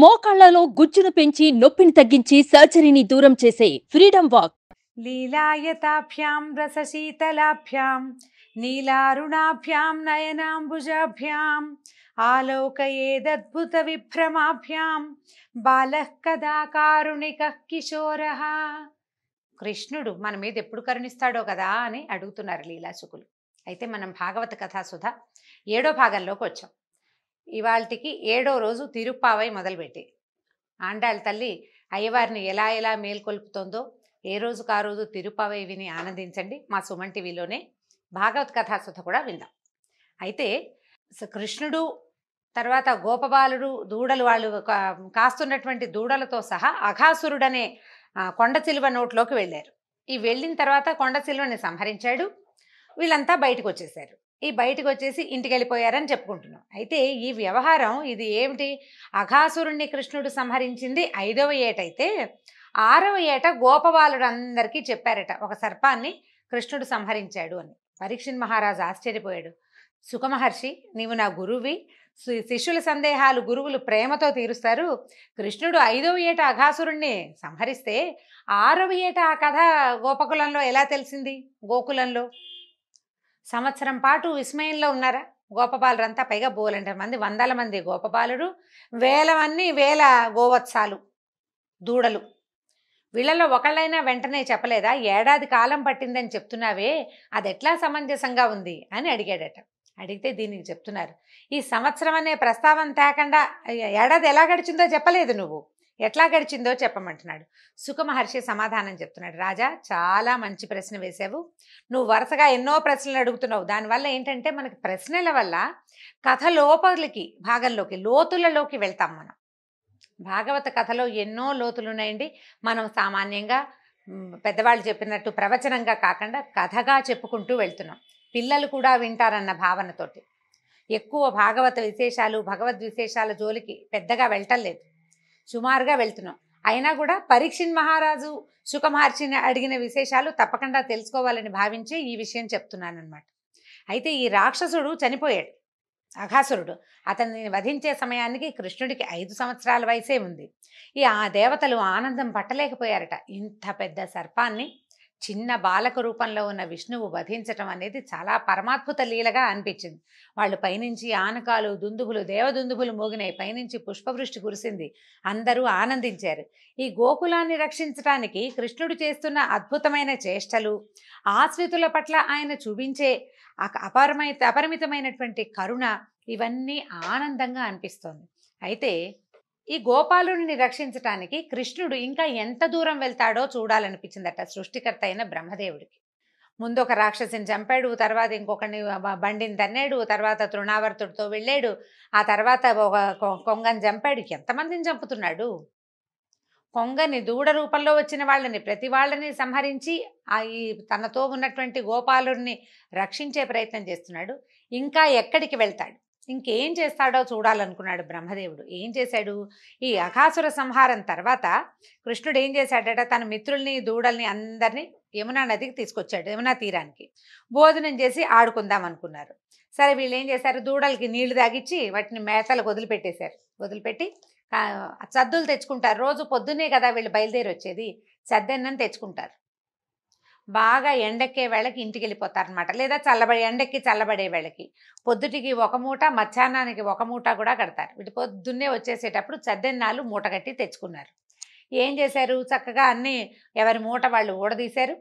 మోకాళ్లలో గుజ్జును పెంచి నొప్పిని తగ్గించి సర్జరీని దూరం చేసే ఫ్రీడమ్ వాక్ లీలాయతాభ్యాం రసశీతలాభ్యాం నీలారుణాభ్యాం నయనాంబుజాభ్యాం ఆలోక ఏదద్భుత విభ్రమాభ్యాం బాల కదా కారుణిక కిశోర కృష్ణుడు మన మీద ఎప్పుడు కరుణిస్తాడో కదా అని అడుగుతున్నారు లీలాశుకులు అయితే మనం భాగవత కథాసుధ ఏడో భాగంలోకి వచ్చాం ఇవాళకి ఏడో రోజు తిరుప్పావై మొదలుపెట్టి ఆండాళ్ళ తల్లి అయ్యవారిని ఎలా ఎలా మేల్కొల్పుతోందో ఏ రోజుకు ఆ రోజు తిరుప్పావై విని ఆనందించండి మా సుమన్ టీవీలోనే భాగవత్ కథాసుత కూడా విందాం అయితే కృష్ణుడు తర్వాత గోపబాలుడు దూడలు వాళ్ళు కాస్తున్నటువంటి దూడలతో సహా అఘాసురుడనే కొండ చిలువ నోట్లోకి వెళ్ళారు ఈ వెళ్ళిన తర్వాత కొండ చిలువని సంహరించాడు వీళ్ళంతా బయటకు వచ్చేశారు ఈ బయటకు వచ్చేసి ఇంటికి వెళ్ళిపోయారని చెప్పుకుంటున్నాం అయితే ఈ వ్యవహారం ఇది ఏమిటి అఘాసురుణ్ణి కృష్ణుడు సంహరించింది ఐదవ ఏటైతే ఆరవ ఏట గోపవాలుడు అందరికీ చెప్పారట ఒక సర్పాన్ని కృష్ణుడు సంహరించాడు అని పరీక్షణ్ మహారాజు ఆశ్చర్యపోయాడు సుఖమహర్షి నీవు నా గురువి శిష్యుల సందేహాలు గురువులు ప్రేమతో తీరుస్తారు కృష్ణుడు ఐదవ ఏట అఘాసురుణ్ణి సంహరిస్తే ఆరవ ఏట ఆ కథ గోపకులంలో ఎలా తెలిసింది గోకులంలో సంవత్సరం పాటు విస్మయంలో ఉన్నారా అంతా పైగా బోలంటారు మంది వందల మంది గోపబాలుడు వేలవన్నీ వేల గోవత్సాలు దూడలు వీళ్ళలో ఒకళ్ళైనా వెంటనే చెప్పలేదా ఏడాది కాలం పట్టిందని చెప్తున్నావే అది ఎట్లా సమంజసంగా ఉంది అని అడిగాడట అడిగితే దీనికి చెప్తున్నారు ఈ సంవత్సరం అనే ప్రస్తావన తేకుండా ఏడాది ఎలా గడిచిందో చెప్పలేదు నువ్వు ఎట్లా గడిచిందో చెప్పమంటున్నాడు సుఖమహర్షి సమాధానం చెప్తున్నాడు రాజా చాలా మంచి ప్రశ్న వేసావు నువ్వు వరుసగా ఎన్నో ప్రశ్నలు అడుగుతున్నావు దానివల్ల ఏంటంటే మనకి ప్రశ్నల వల్ల కథ లోపలికి భాగంలోకి లోతులలోకి వెళ్తాం మనం భాగవత కథలో ఎన్నో లోతులు ఉన్నాయండి మనం సామాన్యంగా పెద్దవాళ్ళు చెప్పినట్టు ప్రవచనంగా కాకుండా కథగా చెప్పుకుంటూ వెళ్తున్నాం పిల్లలు కూడా వింటారన్న భావనతోటి ఎక్కువ భాగవత విశేషాలు భగవద్ విశేషాల జోలికి పెద్దగా వెళ్ళటం లేదు సుమారుగా వెళ్తున్నాం అయినా కూడా పరీక్షిన్ మహారాజు సుఖమహర్షిని అడిగిన విశేషాలు తప్పకుండా తెలుసుకోవాలని భావించి ఈ విషయం చెప్తున్నానమాట అయితే ఈ రాక్షసుడు చనిపోయాడు అఘాసురుడు అతన్ని వధించే సమయానికి కృష్ణుడికి ఐదు సంవత్సరాల వయసే ఉంది ఈ ఆ దేవతలు ఆనందం పట్టలేకపోయారట ఇంత పెద్ద సర్పాన్ని చిన్న బాలక రూపంలో ఉన్న విష్ణువు వధించటం అనేది చాలా పరమాత్భుత లీలగా అనిపించింది వాళ్ళు పైనుంచి ఆనకాలు దుందుబులు దేవదుందుబులు మోగినాయి పైనుంచి పుష్పవృష్టి కురిసింది అందరూ ఆనందించారు ఈ గోకులాన్ని రక్షించటానికి కృష్ణుడు చేస్తున్న అద్భుతమైన చేష్టలు ఆశ్రితుల పట్ల ఆయన చూపించే అపరమై అపరిమితమైనటువంటి కరుణ ఇవన్నీ ఆనందంగా అనిపిస్తోంది అయితే ఈ గోపాలుని రక్షించటానికి కృష్ణుడు ఇంకా ఎంత దూరం వెళ్తాడో చూడాలనిపించిందట సృష్టికర్త అయిన బ్రహ్మదేవుడికి ముందు ఒక రాక్షసిని చంపాడు తర్వాత ఇంకొకరిని బండిని తన్నాడు తర్వాత తృణావర్తుడితో వెళ్ళాడు ఆ తర్వాత ఒక కొంగని చంపాడు ఎంతమందిని చంపుతున్నాడు కొంగని దూడ రూపంలో వచ్చిన వాళ్ళని ప్రతి వాళ్ళని సంహరించి ఆ ఈ తనతో ఉన్నటువంటి గోపాలుడిని రక్షించే ప్రయత్నం చేస్తున్నాడు ఇంకా ఎక్కడికి వెళ్తాడు ఇంకేం చేస్తాడో చూడాలనుకున్నాడు బ్రహ్మదేవుడు ఏం చేశాడు ఈ అకాసుర సంహారం తర్వాత కృష్ణుడు ఏం చేశాడట తన మిత్రుల్ని దూడల్ని అందరినీ యమునా నదికి తీసుకొచ్చాడు యమునా తీరానికి భోజనం చేసి ఆడుకుందాం అనుకున్నారు సరే వీళ్ళు ఏం చేశారు దూడలకి నీళ్లు తాగిచ్చి వాటిని మేతలకు వదిలిపెట్టేశారు వదిలిపెట్టి సద్దులు తెచ్చుకుంటారు రోజు పొద్దున్నే కదా వీళ్ళు బయలుదేరి వచ్చేది సద్దన్నం తెచ్చుకుంటారు బాగా ఎండెక్కే వేళకి ఇంటికి వెళ్ళిపోతారనమాట లేదా చల్లబడి ఎండెక్కి చల్లబడే వేళకి పొద్దుటికి ఒక మూట మధ్యాహ్నానికి ఒక మూట కూడా కడతారు వీటి పొద్దున్నే వచ్చేసేటప్పుడు చద్దెన్నాలు మూట కట్టి తెచ్చుకున్నారు ఏం చేశారు చక్కగా అన్నీ ఎవరి మూట వాళ్ళు ఊడదీశారు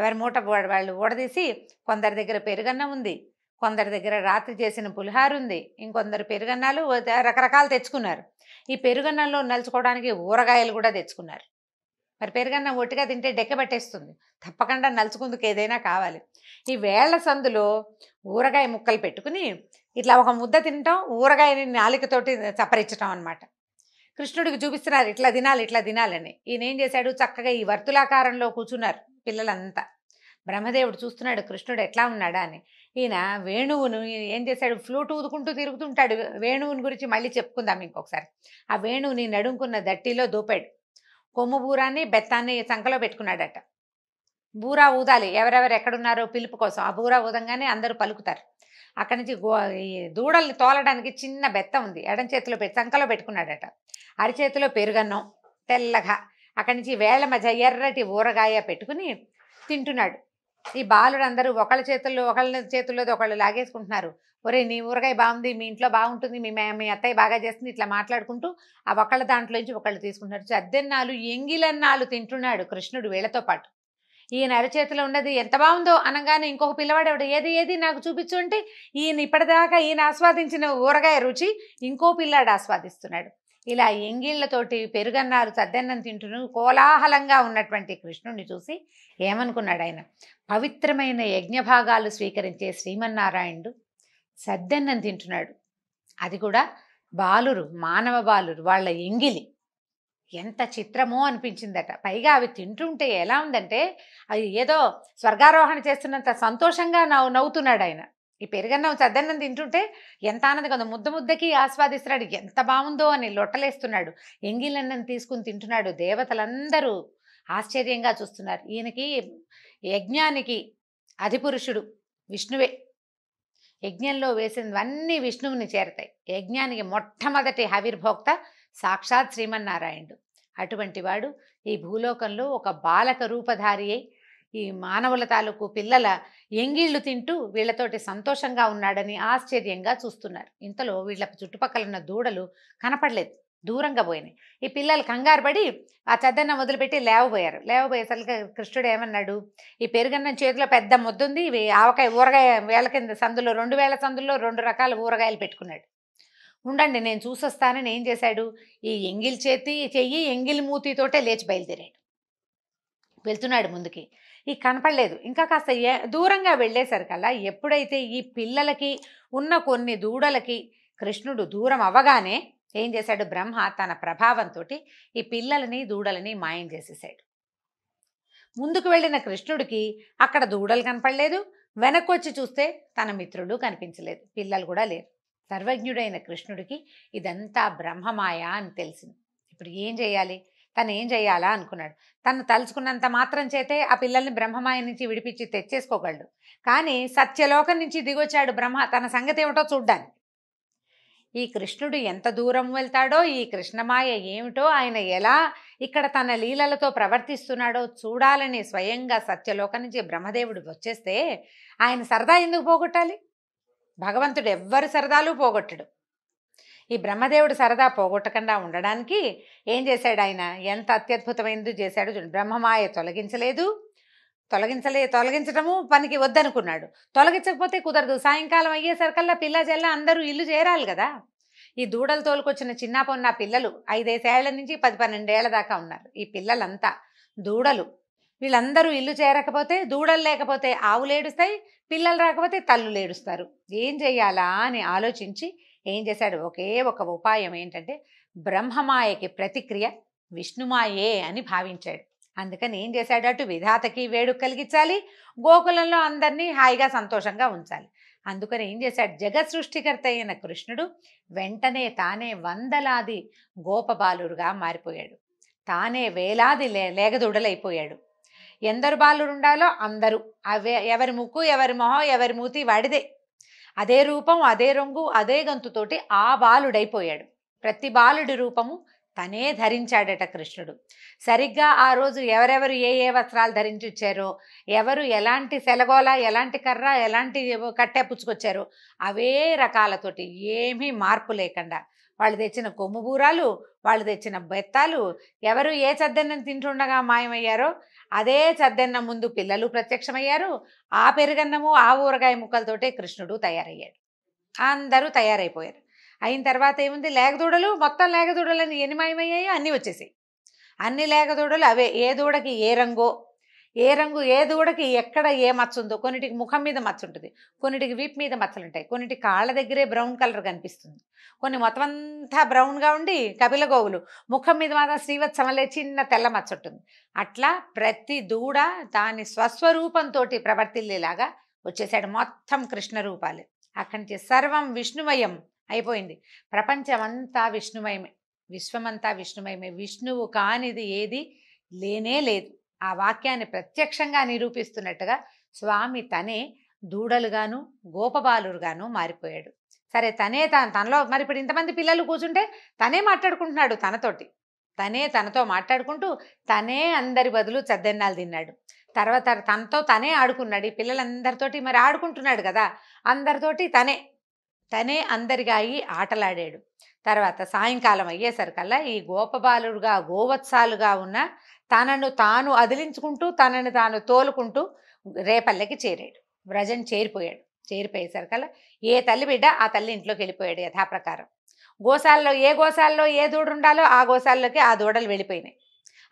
ఎవరి మూట వాళ్ళు ఊడదీసి కొందరి దగ్గర పెరుగన్న ఉంది కొందరి దగ్గర రాత్రి చేసిన పులిహార ఉంది ఇంకొందరు పెరుగన్నాలు రకరకాలు తెచ్చుకున్నారు ఈ పెరుగన్నంలో నలుచుకోవడానికి ఊరగాయలు కూడా తెచ్చుకున్నారు మరి పెరుగన్న ఒట్టిగా తింటే డెక్కబెట్టేస్తుంది తప్పకుండా నలుచుకుందుకు ఏదైనా కావాలి ఈ వేళ్ల సందులో ఊరగాయ ముక్కలు పెట్టుకుని ఇట్లా ఒక ముద్ద తినటం ఊరగాయని నాలికతోటి చప్పరించటం అనమాట కృష్ణుడికి చూపిస్తున్నారు ఇట్లా తినాలి ఇట్లా తినాలని ఈయన ఏం చేశాడు చక్కగా ఈ వర్తులాకారంలో కూర్చున్నారు పిల్లలంతా బ్రహ్మదేవుడు చూస్తున్నాడు కృష్ణుడు ఎట్లా ఉన్నాడా అని ఈయన వేణువును ఏం చేశాడు ఫ్లూట్ ఊదుకుంటూ తిరుగుతుంటాడు వేణువుని గురించి మళ్ళీ చెప్పుకుందాం ఇంకొకసారి ఆ వేణువుని నడుముకున్న దట్టిలో దూపాడు కొమ్ము బూరాన్ని బెత్తాన్ని సంఖలో పెట్టుకున్నాడట బూరా ఊదాలి ఎవరెవరు ఎక్కడున్నారో పిలుపు కోసం ఆ బూరా ఊదంగానే అందరూ పలుకుతారు అక్కడి నుంచి గో దూడల్ని తోలడానికి చిన్న బెత్త ఉంది ఎడం చేతిలో పెట్టి సంఖలో పెట్టుకున్నాడట అరిచేతిలో పెరుగన్నం తెల్లగా అక్కడి నుంచి వేళ్ల మధ్య ఎర్రటి ఊరగాయ పెట్టుకుని తింటున్నాడు ఈ బాలుడు అందరూ ఒకళ్ళ చేతుల్లో ఒకళ్ళ చేతుల్లో ఒకళ్ళు లాగేసుకుంటున్నారు ఒరే నీ ఊరగాయ బాగుంది మీ ఇంట్లో బాగుంటుంది మీ మే మీ అత్తయ్య బాగా చేస్తుంది ఇట్లా మాట్లాడుకుంటూ ఆ ఒకళ్ళ దాంట్లోంచి ఒకళ్ళు తీసుకుంటున్నారు చద్దెన్నాలు ఎంగిలన్నాలు తింటున్నాడు కృష్ణుడు వీళ్ళతో పాటు ఈయన అరచేతిలో ఉన్నది ఎంత బాగుందో అనగానే ఇంకొక పిల్లవాడు ఏది ఏది నాకు చూపించు అంటే ఈయన ఇప్పటిదాకా ఈయన ఆస్వాదించిన ఊరగాయ రుచి ఇంకో పిల్లాడు ఆస్వాదిస్తున్నాడు ఇలా ఎంగిళ్లతోటి పెరుగన్నారు సద్దన్నం తింటును కోలాహలంగా ఉన్నటువంటి కృష్ణుడిని చూసి ఏమనుకున్నాడు ఆయన పవిత్రమైన యజ్ఞభాగాలు స్వీకరించే శ్రీమన్నారాయణుడు సద్దన్నం తింటున్నాడు అది కూడా బాలురు మానవ బాలురు వాళ్ళ ఎంగిలి ఎంత చిత్రమో అనిపించిందట పైగా అవి తింటుంటే ఎలా ఉందంటే అది ఏదో స్వర్గారోహణ చేస్తున్నంత సంతోషంగా నవ్వు నవ్వుతున్నాడు ఆయన ఈ పెరుగన్నం చద్దన్నం తింటుంటే ఎంత ఆనందం కొంత ముద్ద ముద్దకి ఆస్వాదిస్తున్నాడు ఎంత బాగుందో అని లొట్టలేస్తున్నాడు ఎంగిలన్నం తీసుకుని తింటున్నాడు దేవతలందరూ ఆశ్చర్యంగా చూస్తున్నారు ఈయనకి యజ్ఞానికి అధిపురుషుడు విష్ణువే యజ్ఞంలో వేసినవన్నీ విష్ణువుని చేరతాయి యజ్ఞానికి మొట్టమొదటి హవిర్భోక్త సాక్షాత్ శ్రీమన్నారాయణుడు అటువంటి వాడు ఈ భూలోకంలో ఒక బాలక రూపధారి అయి ఈ మానవుల తాలూకు పిల్లల ఎంగిళ్ళు తింటూ వీళ్లతోటి సంతోషంగా ఉన్నాడని ఆశ్చర్యంగా చూస్తున్నారు ఇంతలో వీళ్ళ చుట్టుపక్కల ఉన్న దూడలు కనపడలేదు దూరంగా పోయినాయి ఈ పిల్లలు కంగారు పడి ఆ చెద్దన్న వదిలిపెట్టి లేవబోయారు లేవబోయేసరికి కృష్ణుడు ఏమన్నాడు ఈ పెరుగన్న చేతిలో పెద్ద ముద్దుంది ఇవి ఆవకాయ ఊరగాయ వేల కింద సందులో రెండు వేల సందుల్లో రెండు రకాల ఊరగాయలు పెట్టుకున్నాడు ఉండండి నేను చూసొస్తానని ఏం చేశాడు ఈ ఎంగిల్ చేతి చెయ్యి ఎంగిల్ మూతితోటే లేచి బయలుదేరాడు వెళ్తున్నాడు ముందుకి ఈ కనపడలేదు ఇంకా కాస్త దూరంగా వెళ్ళేసరికల్లా ఎప్పుడైతే ఈ పిల్లలకి ఉన్న కొన్ని దూడలకి కృష్ణుడు దూరం అవ్వగానే ఏం చేశాడు బ్రహ్మ తన ప్రభావంతో ఈ పిల్లలని దూడలని మాయం చేసేసాడు ముందుకు వెళ్ళిన కృష్ణుడికి అక్కడ దూడలు కనపడలేదు వెనక్కి వచ్చి చూస్తే తన మిత్రులు కనిపించలేదు పిల్లలు కూడా లేరు సర్వజ్ఞుడైన కృష్ణుడికి ఇదంతా బ్రహ్మమాయ అని తెలిసింది ఇప్పుడు ఏం చేయాలి తను ఏం చేయాలా అనుకున్నాడు తను తలుచుకున్నంత మాత్రం చేతే ఆ పిల్లల్ని బ్రహ్మమాయ నుంచి విడిపించి తెచ్చేసుకోగలడు కానీ సత్యలోకం నుంచి దిగొచ్చాడు బ్రహ్మ తన సంగతి ఏమిటో చూడ్డానికి ఈ కృష్ణుడు ఎంత దూరం వెళ్తాడో ఈ కృష్ణమాయ ఏమిటో ఆయన ఎలా ఇక్కడ తన లీలలతో ప్రవర్తిస్తున్నాడో చూడాలని స్వయంగా సత్యలోక నుంచి బ్రహ్మదేవుడు వచ్చేస్తే ఆయన సరదా ఎందుకు పోగొట్టాలి భగవంతుడు ఎవ్వరు సరదాలు పోగొట్టడు ఈ బ్రహ్మదేవుడు సరదా పోగొట్టకుండా ఉండడానికి ఏం చేశాడు ఆయన ఎంత అత్యద్భుతమైనది చేశాడు బ్రహ్మమాయ తొలగించలేదు తొలగించలే తొలగించడము పనికి వద్దనుకున్నాడు తొలగించకపోతే కుదరదు సాయంకాలం అయ్యేసరికల్లా పిల్ల చెల్ల అందరూ ఇల్లు చేరాలి కదా ఈ దూడలు తోలుకొచ్చిన చిన్న పొన్న పిల్లలు ఐదేసేళ్ల నుంచి పది పన్నెండేళ్ల దాకా ఉన్నారు ఈ పిల్లలంతా దూడలు వీళ్ళందరూ ఇల్లు చేరకపోతే దూడలు లేకపోతే ఆవులు ఏడుస్తాయి పిల్లలు రాకపోతే తల్లు లేడుస్తారు ఏం చేయాలా అని ఆలోచించి ఏం చేశాడు ఒకే ఒక ఉపాయం ఏంటంటే బ్రహ్మమాయకి ప్రతిక్రియ విష్ణుమాయే అని భావించాడు అందుకని ఏం చేశాడు విధాతకి వేడుక కలిగించాలి గోకులంలో అందరినీ హాయిగా సంతోషంగా ఉంచాలి అందుకని ఏం చేశాడు జగత్ సృష్టికర్త అయిన కృష్ణుడు వెంటనే తానే వందలాది బాలుడుగా మారిపోయాడు తానే వేలాది లే లేగదూడలైపోయాడు ఎందరు బాలురు ఉండాలో అందరూ అవే ఎవరి ముక్కు ఎవరి మొహం ఎవరి మూతి వాడిదే అదే రూపం అదే రంగు అదే గంతుతోటి ఆ బాలుడైపోయాడు ప్రతి బాలుడి రూపము తనే ధరించాడట కృష్ణుడు సరిగ్గా ఆ రోజు ఎవరెవరు ఏ ఏ వస్త్రాలు ధరించి వచ్చారో ఎవరు ఎలాంటి సెలగోల ఎలాంటి కర్ర ఎలాంటి కట్టె పుచ్చుకొచ్చారో అవే రకాలతోటి ఏమీ మార్పు లేకుండా వాళ్ళు తెచ్చిన కొమ్ముబూరాలు వాళ్ళు తెచ్చిన బెత్తాలు ఎవరు ఏ చద్దన్నం తింటుండగా మాయమయ్యారో అదే చద్దన్నం ముందు పిల్లలు ప్రత్యక్షమయ్యారు ఆ పెరుగన్నము ఆ ఊరగాయ ముక్కలతోటే కృష్ణుడు తయారయ్యాడు అందరూ తయారైపోయారు అయిన తర్వాత ఏముంది లేగదూడలు మొత్తం లేగదూడలని ఎన్ని మాయమయ్యాయో అన్నీ వచ్చేసాయి అన్ని లేగదూడలు అవే ఏ దూడకి ఏ రంగో ఏ రంగు ఏ దూడకి ఎక్కడ ఏ మచ్చ ఉందో కొన్నిటికి ముఖం మీద మచ్చ ఉంటుంది కొన్నిటికి వీప్ మీద మచ్చలు ఉంటాయి కొన్నిటి కాళ్ళ దగ్గరే బ్రౌన్ కలర్ కనిపిస్తుంది కొన్ని మొత్తం అంతా బ్రౌన్గా ఉండి కపిల గోవులు ముఖం మీద మాత్రం శ్రీవత్సమలే చిన్న తెల్ల మచ్చ ఉంటుంది అట్లా ప్రతి దూడ దాని స్వస్వరూపంతో ప్రవర్తిల్లేలాగా వచ్చేసాడు మొత్తం కృష్ణ రూపాలు అక్కడి నుంచి సర్వం విష్ణుమయం అయిపోయింది ప్రపంచమంతా విష్ణుమయమే విశ్వమంతా విష్ణుమయమే విష్ణువు కానిది ఏది లేనే లేదు ఆ వాక్యాన్ని ప్రత్యక్షంగా నిరూపిస్తున్నట్టుగా స్వామి తనే దూడలుగాను గోపబాలుడుగాను మారిపోయాడు సరే తనే తన తనలో మరి ఇప్పుడు ఇంతమంది పిల్లలు కూర్చుంటే తనే మాట్లాడుకుంటున్నాడు తనతోటి తనే తనతో మాట్లాడుకుంటూ తనే అందరి బదులు చద్దెన్నాలు తిన్నాడు తర్వాత తనతో తనే ఆడుకున్నాడు ఈ పిల్లలందరితోటి మరి ఆడుకుంటున్నాడు కదా అందరితోటి తనే తనే అందరిగా అయి ఆటలాడాడు తర్వాత సాయంకాలం అయ్యేసరికల్లా ఈ గోపబాలుడుగా గోవత్సాలుగా ఉన్న తనను తాను అదిలించుకుంటూ తనను తాను తోలుకుంటూ రేపల్లెకి చేరాడు వ్రజన్ చేరిపోయాడు చేరిపోయేసరికల్లా ఏ తల్లి బిడ్డ ఆ తల్లి ఇంట్లోకి వెళ్ళిపోయాడు యథాప్రకారం గోశాలలో ఏ గోశాలలో ఏ దూడు ఉండాలో ఆ గోశాలలోకి ఆ దూడలు వెళ్ళిపోయినాయి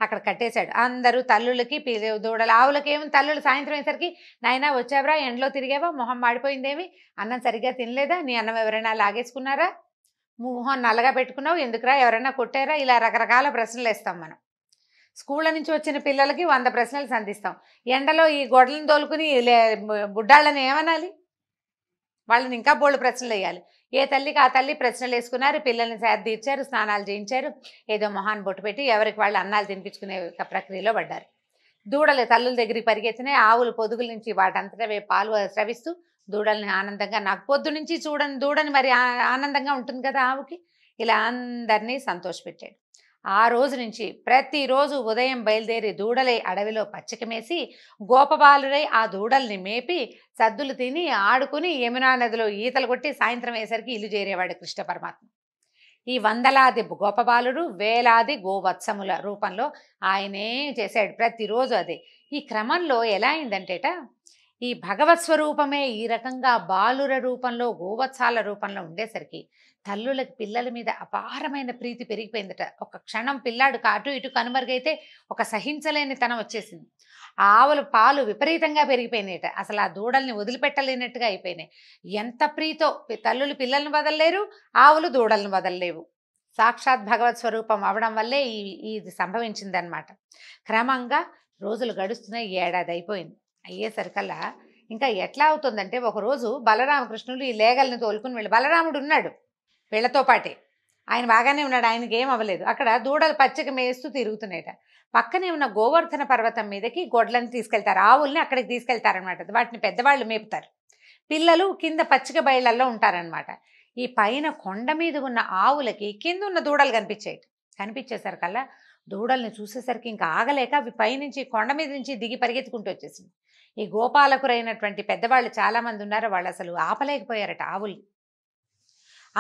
అక్కడ కట్టేశాడు అందరూ తల్లులకి దూడలు ఆవులకి ఏమి తల్లులు సాయంత్రం అయ్యేసరికి నాయన వచ్చావరా ఎండలో తిరిగావా మొహం మాడిపోయిందేమి అన్నం సరిగ్గా తినలేదా నీ అన్నం ఎవరైనా లాగేసుకున్నారా మొహం నల్లగా పెట్టుకున్నావు ఎందుకురా ఎవరైనా కొట్టారా ఇలా రకరకాల ప్రశ్నలు వేస్తాం మనం స్కూళ్ళ నుంచి వచ్చిన పిల్లలకి వంద ప్రశ్నలు సంధిస్తాం ఎండలో ఈ గొడలను తోలుకుని బుడ్డాళ్ళని ఏమనాలి వాళ్ళని ఇంకా బోల్డ్ ప్రశ్నలు వేయాలి ఏ తల్లికి ఆ తల్లి ప్రశ్నలు వేసుకున్నారు పిల్లల్ని తీర్చారు స్నానాలు చేయించారు ఏదో మొహాన్ బొట్టు పెట్టి ఎవరికి వాళ్ళు అన్నాలు తినిపించుకునే ప్రక్రియలో పడ్డారు దూడలు తల్లుల దగ్గరికి పరిగెత్తినాయి ఆవులు పొదుగుల నుంచి వాటంతటా పాలు స్రవిస్తూ దూడల్ని ఆనందంగా నాకు పొద్దు నుంచి చూడని దూడని మరి ఆనందంగా ఉంటుంది కదా ఆవుకి ఇలా అందరినీ సంతోషపెట్టాడు ఆ రోజు నుంచి ప్రతిరోజు ఉదయం బయలుదేరి దూడలై అడవిలో పచ్చికమేసి గోపబాలుడై ఆ దూడల్ని మేపి సద్దులు తిని ఆడుకుని యమునా నదిలో ఈతలు కొట్టి సాయంత్రం వేసరికి ఇల్లు చేరేవాడు కృష్ణ పరమాత్మ ఈ వందలాది గోపబాలుడు వేలాది గోవత్సముల రూపంలో ఆయనే చేశాడు ప్రతిరోజు అదే ఈ క్రమంలో ఎలా అయిందంటేట ఈ భగవత్ స్వరూపమే ఈ రకంగా బాలుర రూపంలో గోవత్సాల రూపంలో ఉండేసరికి తల్లులకి పిల్లల మీద అపారమైన ప్రీతి పెరిగిపోయిందట ఒక క్షణం పిల్లాడు అటు ఇటు కనుమరుగైతే ఒక సహించలేని తనం వచ్చేసింది ఆవుల పాలు విపరీతంగా పెరిగిపోయినాయట అసలు ఆ దూడల్ని వదిలిపెట్టలేనట్టుగా అయిపోయినాయి ఎంత ప్రీతో తల్లులు పిల్లల్ని వదలలేరు ఆవులు దూడల్ని వదలలేవు సాక్షాత్ భగవత్ స్వరూపం అవడం వల్లే ఈ ఇది సంభవించిందనమాట క్రమంగా రోజులు గడుస్తున్నాయి ఏడాది అయిపోయింది అయ్యేసరికల్లా ఇంకా ఎట్లా అవుతుందంటే ఒకరోజు బలరామకృష్ణుడు ఈ లేగల్ని తోలుకుని వెళ్ళి బలరాముడు ఉన్నాడు వీళ్ళతో పాటే ఆయన బాగానే ఉన్నాడు ఆయనకి ఏం అవ్వలేదు అక్కడ దూడలు పచ్చకి మేస్తూ తిరుగుతున్నాయట పక్కనే ఉన్న గోవర్ధన పర్వతం మీదకి గొడ్లను తీసుకెళ్తారు ఆవుల్ని అక్కడికి తీసుకెళ్తారనమాట వాటిని పెద్దవాళ్ళు మేపుతారు పిల్లలు కింద పచ్చిక బయళ్ళల్లో ఉంటారనమాట ఈ పైన కొండ మీద ఉన్న ఆవులకి కింద ఉన్న దూడలు కనిపించాయి కనిపించేసరికల్లా దూడల్ని చూసేసరికి ఇంకా ఆగలేక అవి పైనుంచి కొండ మీద నుంచి దిగి పరిగెత్తుకుంటూ వచ్చేసింది ఈ గోపాలకురైనటువంటి పెద్దవాళ్ళు చాలామంది ఉన్నారు వాళ్ళు అసలు ఆపలేకపోయారట ఆవుల్ని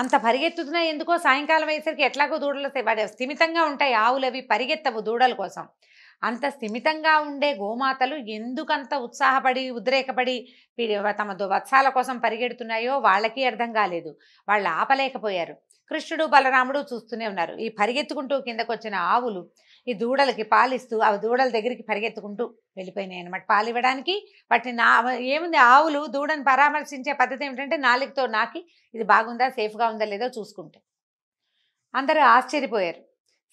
అంత పరిగెత్తుతున్నాయి ఎందుకో సాయంకాలం అయ్యేసరికి ఎట్లాగో దూడలు వాడు స్థిమితంగా ఉంటాయి ఆవులు అవి పరిగెత్తవు దూడల కోసం అంత స్థిమితంగా ఉండే గోమాతలు ఎందుకంత ఉత్సాహపడి ఉద్రేకపడి తమ వత్సాల కోసం పరిగెడుతున్నాయో వాళ్ళకి అర్థం కాలేదు వాళ్ళు ఆపలేకపోయారు కృష్ణుడు బలరాముడు చూస్తూనే ఉన్నారు ఈ పరిగెత్తుకుంటూ కిందకొచ్చిన ఆవులు ఈ దూడలకి పాలిస్తూ ఆ దూడల దగ్గరికి పరిగెత్తుకుంటూ వెళ్ళిపోయినాయి అనమాట పాలు ఇవ్వడానికి వాటిని నా ఏముంది ఆవులు దూడను పరామర్శించే పద్ధతి ఏమిటంటే నాలుగుతో నాకి ఇది బాగుందా సేఫ్గా ఉందా లేదో చూసుకుంటే అందరూ ఆశ్చర్యపోయారు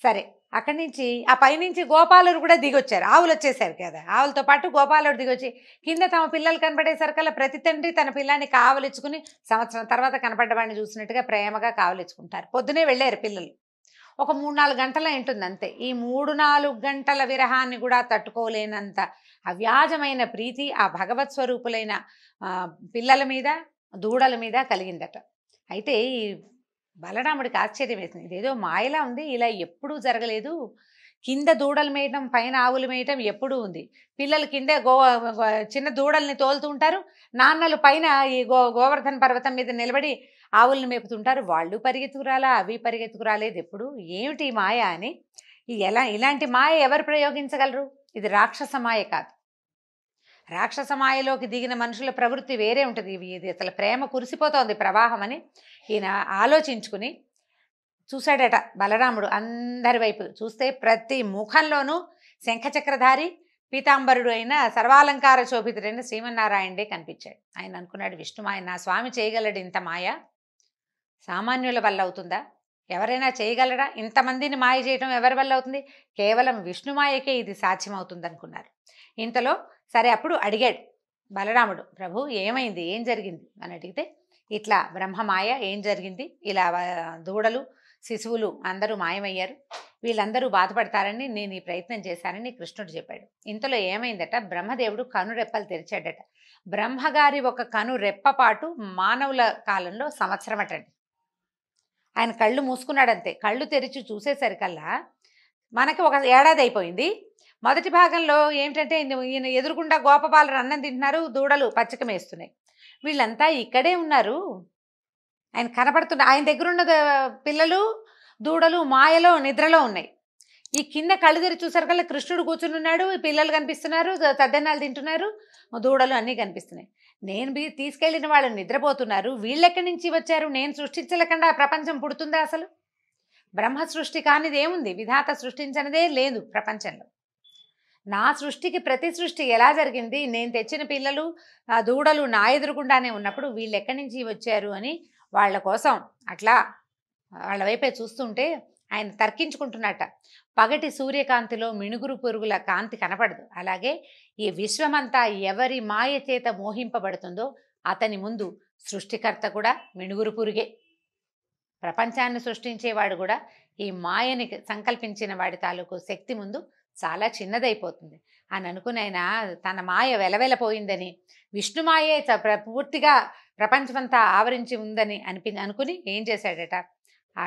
సరే అక్కడి నుంచి ఆ పైనుంచి గోపాలుడు కూడా దిగొచ్చారు ఆవులు వచ్చేసారు కదా ఆవులతో పాటు గోపాలుడు దిగొచ్చి కింద తమ పిల్లలు కనపడేసరికల్లా ప్రతి తండ్రి తన పిల్లాన్ని కావలిచ్చుకుని సంవత్సరం తర్వాత కనపడ్డవాడిని చూసినట్టుగా ప్రేమగా ఇచ్చుకుంటారు పొద్దునే వెళ్ళారు పిల్లలు ఒక మూడు నాలుగు గంటల ఏంటుంది అంతే ఈ మూడు నాలుగు గంటల విరహాన్ని కూడా తట్టుకోలేనంత అవ్యాజమైన ప్రీతి ఆ భగవత్ స్వరూపులైన పిల్లల మీద దూడల మీద కలిగిందట అయితే ఈ బలరాముడికి ఆశ్చర్యం వేసింది ఇదేదో మాయలా ఉంది ఇలా ఎప్పుడూ జరగలేదు కింద దూడలు మేయటం పైన ఆవులు మేయటం ఎప్పుడూ ఉంది పిల్లలు కింద గో చిన్న దూడల్ని తోలుతుంటారు నాన్నలు పైన ఈ గో గోవర్ధన్ పర్వతం మీద నిలబడి ఆవులను మేపుతుంటారు వాళ్ళు పరిగెత్తుకురాలా అవి పరిగెత్తుకురాలేదు ఎప్పుడు ఏమిటి మాయ అని ఎలా ఇలాంటి మాయ ఎవరు ప్రయోగించగలరు ఇది రాక్షస మాయ కాదు రాక్షస మాయలోకి దిగిన మనుషుల ప్రవృత్తి వేరే ఉంటుంది ఇది అసలు ప్రేమ కురిసిపోతోంది ప్రవాహం అని ఈయన ఆలోచించుకుని చూశాడట బలరాముడు అందరి వైపు చూస్తే ప్రతి ముఖంలోనూ శంఖచక్రధారి పీతాంబరుడు అయిన సర్వాలంకార శోభితుడైన శ్రీమన్నారాయణే కనిపించాడు ఆయన అనుకున్నాడు విష్ణుమాయ నా స్వామి చేయగలడు ఇంత మాయ సామాన్యుల వల్ల అవుతుందా ఎవరైనా చేయగలరా ఇంతమందిని మాయ చేయడం ఎవరి వల్ల అవుతుంది కేవలం విష్ణుమాయకే ఇది సాధ్యమవుతుంది అనుకున్నారు ఇంతలో సరే అప్పుడు అడిగాడు బలరాముడు ప్రభు ఏమైంది ఏం జరిగింది అని అడిగితే ఇట్లా బ్రహ్మమాయ ఏం జరిగింది ఇలా దూడలు శిశువులు అందరూ మాయమయ్యారు వీళ్ళందరూ బాధపడతారని నేను ఈ ప్రయత్నం చేశానని కృష్ణుడు చెప్పాడు ఇంతలో ఏమైందట బ్రహ్మదేవుడు కను రెప్పలు తెరిచాడట బ్రహ్మగారి ఒక కను రెప్పపాటు మానవుల కాలంలో సంవత్సరం అటండి ఆయన కళ్ళు మూసుకున్నాడంతే కళ్ళు తెరిచి చూసేసరికల్లా మనకి ఒక ఏడాది అయిపోయింది మొదటి భాగంలో ఏంటంటే ఈయన ఎదురుకుండా గోపపాలు అన్నం తింటున్నారు దూడలు పచ్చకం వేస్తున్నాయి వీళ్ళంతా ఇక్కడే ఉన్నారు ఆయన కనపడుతున్న ఆయన దగ్గర ఉన్న పిల్లలు దూడలు మాయలో నిద్రలో ఉన్నాయి ఈ కింద కళ్ళు తెరి చూసారు కల్లా కృష్ణుడు కూర్చుని ఉన్నాడు పిల్లలు కనిపిస్తున్నారు తద్దన్నాలు తింటున్నారు దూడలు అన్నీ కనిపిస్తున్నాయి నేను తీసుకెళ్లిన వాళ్ళు నిద్రపోతున్నారు వీళ్ళెక్కడి నుంచి వచ్చారు నేను సృష్టించలేకుండా ప్రపంచం పుడుతుందా అసలు బ్రహ్మ సృష్టి కానిదేముంది విధాత సృష్టించనిదే లేదు ప్రపంచంలో నా సృష్టికి ప్రతి సృష్టి ఎలా జరిగింది నేను తెచ్చిన పిల్లలు నా దూడలు నా ఎదురుకుండానే ఉన్నప్పుడు వీళ్ళు ఎక్కడి నుంచి వచ్చారు అని వాళ్ళ కోసం అట్లా వాళ్ళ వైపే చూస్తుంటే ఆయన తర్కించుకుంటున్నట్ట పగటి సూర్యకాంతిలో మిణుగురు పురుగుల కాంతి కనపడదు అలాగే ఈ విశ్వమంతా ఎవరి మాయ చేత మోహింపబడుతుందో అతని ముందు సృష్టికర్త కూడా మిణుగురు పురుగే ప్రపంచాన్ని సృష్టించేవాడు కూడా ఈ మాయని సంకల్పించిన వాడి తాలూకు శక్తి ముందు చాలా చిన్నదైపోతుంది అని అనుకునైనా తన మాయ వెలవెలపోయిందని విష్ణుమాయే పూర్తిగా ప్రపంచమంతా ఆవరించి ఉందని అనిపి అనుకుని ఏం చేశాడట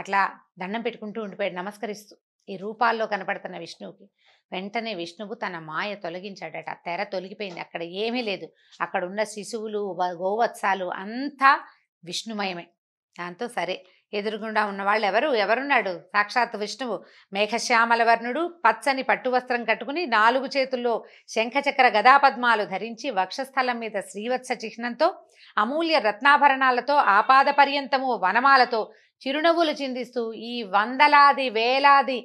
అట్లా దండం పెట్టుకుంటూ ఉండిపోయాడు నమస్కరిస్తూ ఈ రూపాల్లో కనపడుతున్న విష్ణువుకి వెంటనే విష్ణువు తన మాయ తొలగించాడట తెర తొలగిపోయింది అక్కడ ఏమీ లేదు అక్కడ ఉన్న శిశువులు గోవత్సాలు అంతా విష్ణుమయమే దాంతో సరే ఎదురుగుండా ఉన్నవాళ్ళు ఎవరు ఎవరున్నాడు సాక్షాత్ విష్ణువు మేఘశ్యామల వర్ణుడు పచ్చని పట్టువస్త్రం కట్టుకుని నాలుగు చేతుల్లో శంఖచక్ర గదాపద్మాలు ధరించి వక్షస్థలం మీద శ్రీవత్స చిహ్నంతో అమూల్య రత్నాభరణాలతో ఆపాద పర్యంతము వనమాలతో చిరునవ్వులు చిందిస్తూ ఈ వందలాది వేలాది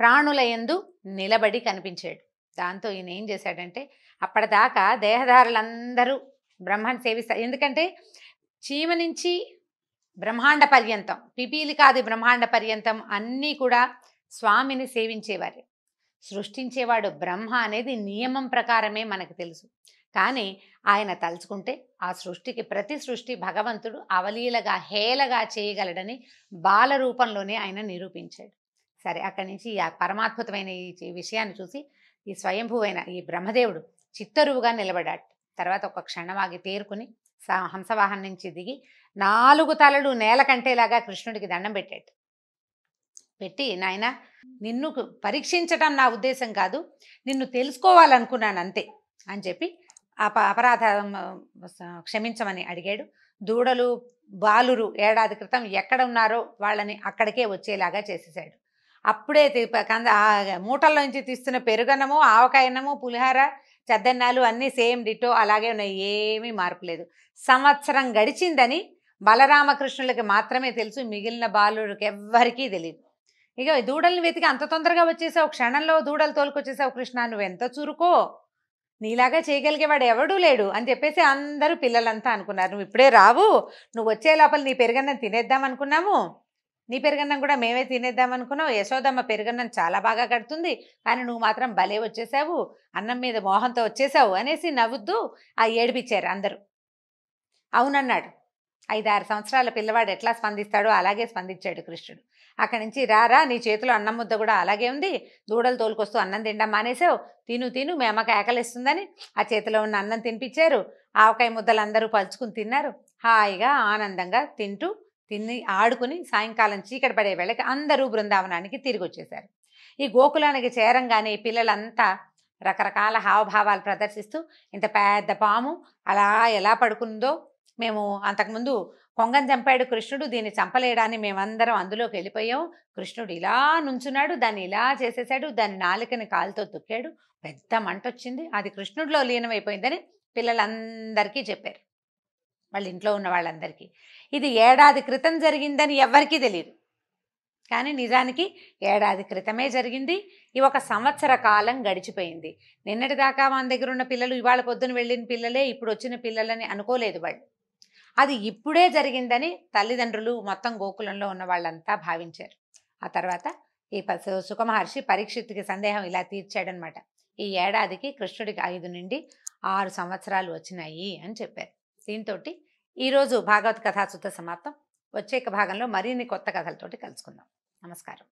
ప్రాణుల ఎందు నిలబడి కనిపించాడు దాంతో ఈయన ఏం చేశాడంటే అప్పటిదాకా దేహదారులందరూ బ్రహ్మను సేవిస్తారు ఎందుకంటే చీమ నుంచి బ్రహ్మాండ పర్యంతం పిపీలికాది బ్రహ్మాండ పర్యంతం అన్నీ కూడా స్వామిని సేవించేవారు సృష్టించేవాడు బ్రహ్మ అనేది నియమం ప్రకారమే మనకు తెలుసు కానీ ఆయన తలుచుకుంటే ఆ సృష్టికి ప్రతి సృష్టి భగవంతుడు అవలీలగా హేలగా చేయగలడని బాల రూపంలోనే ఆయన నిరూపించాడు సరే అక్కడి నుంచి ఆ పరమాద్భుతమైన ఈ విషయాన్ని చూసి ఈ స్వయంభూవైన ఈ బ్రహ్మదేవుడు చిత్తరువుగా నిలబడాడు తర్వాత ఒక క్షణమాగి తేరుకుని హంసవాహనం నుంచి దిగి నాలుగు తలలు నేల కంటేలాగా కృష్ణుడికి దండం పెట్టాడు పెట్టి నాయన నిన్ను పరీక్షించటం నా ఉద్దేశం కాదు నిన్ను తెలుసుకోవాలనుకున్నాను అంతే అని చెప్పి అప అపరాధ క్షమించమని అడిగాడు దూడలు బాలురు ఏడాది క్రితం ఎక్కడ ఉన్నారో వాళ్ళని అక్కడికే వచ్చేలాగా చేసేసాడు అప్పుడే కంద మూటల్లోంచి తీస్తున్న పెరుగన్నము ఆవకాయనము పులిహార చెద్దన్నాలు అన్నీ సేమ్ డిటో అలాగే ఉన్నాయి ఏమీ మార్పు లేదు సంవత్సరం గడిచిందని బలరామకృష్ణులకి మాత్రమే తెలుసు మిగిలిన బాలుడికి ఎవ్వరికీ తెలియదు ఇక దూడల్ని వెతికి అంత తొందరగా వచ్చేసావు క్షణంలో దూడలు తోలుకొచ్చేసావు కృష్ణ ఎంత చురుకో నీలాగా చేయగలిగేవాడు ఎవడూ లేడు అని చెప్పేసి అందరూ పిల్లలంతా అనుకున్నారు నువ్వు ఇప్పుడే రావు నువ్వు వచ్చే లోపల నీ పెరుగన్నం తినేద్దాం అనుకున్నాము నీ పెరుగన్నం కూడా మేమే తినేద్దాం అనుకున్నావు యశోదమ్మ పెరుగన్నం చాలా బాగా కడుతుంది కానీ నువ్వు మాత్రం భలే వచ్చేసావు అన్నం మీద మోహంతో వచ్చేసావు అనేసి నవ్వుద్దు ఆ ఏడిపించారు అందరూ అవునన్నాడు ఐదారు సంవత్సరాల పిల్లవాడు ఎట్లా స్పందిస్తాడో అలాగే స్పందించాడు కృష్ణుడు అక్కడి నుంచి రారా నీ చేతిలో అన్నం ముద్ద కూడా అలాగే ఉంది దూడలు తోలుకొస్తూ అన్నం తిండం మానేసావు తిను తిను మీ అమ్మకి ఆకలిస్తుందని ఆ చేతిలో ఉన్న అన్నం తినిపించారు ఆవకాయ ముద్దలు అందరూ పలుచుకుని తిన్నారు హాయిగా ఆనందంగా తింటూ తిని ఆడుకుని సాయంకాలం చీకటి పడే వేళకి అందరూ బృందావనానికి తిరిగి వచ్చేశారు ఈ గోకులానికి చేరంగానే పిల్లలంతా రకరకాల హావభావాలు ప్రదర్శిస్తూ ఇంత పెద్ద పాము అలా ఎలా పడుకుందో మేము అంతకుముందు కొంగన్ చంపాడు కృష్ణుడు దీన్ని చంపలేడాన్ని మేమందరం అందులోకి వెళ్ళిపోయాం కృష్ణుడు ఇలా నుంచున్నాడు దాన్ని ఇలా చేసేసాడు దాని నాలుకని కాలుతో తొక్కాడు పెద్ద మంట వచ్చింది అది కృష్ణుడిలో లీనమైపోయిందని పిల్లలందరికీ చెప్పారు వాళ్ళ ఇంట్లో ఉన్న వాళ్ళందరికీ ఇది ఏడాది క్రితం జరిగిందని ఎవ్వరికీ తెలియదు కానీ నిజానికి ఏడాది క్రితమే జరిగింది ఈ ఒక సంవత్సర కాలం గడిచిపోయింది నిన్నటిదాకా మన దగ్గర ఉన్న పిల్లలు ఇవాళ పొద్దున వెళ్ళిన పిల్లలే ఇప్పుడు వచ్చిన పిల్లలని అనుకోలేదు వాళ్ళు అది ఇప్పుడే జరిగిందని తల్లిదండ్రులు మొత్తం గోకులంలో ఉన్న వాళ్ళంతా భావించారు ఆ తర్వాత ఈ సుఖమహర్షి పరీక్షిత్కి సందేహం ఇలా తీర్చాడనమాట ఈ ఏడాదికి కృష్ణుడికి ఐదు నుండి ఆరు సంవత్సరాలు వచ్చినాయి అని చెప్పారు దీంతో ఈరోజు భాగవత్ కథాసుత సమాప్తం వచ్చే భాగంలో మరిన్ని కొత్త కథలతోటి కలుసుకుందాం నమస్కారం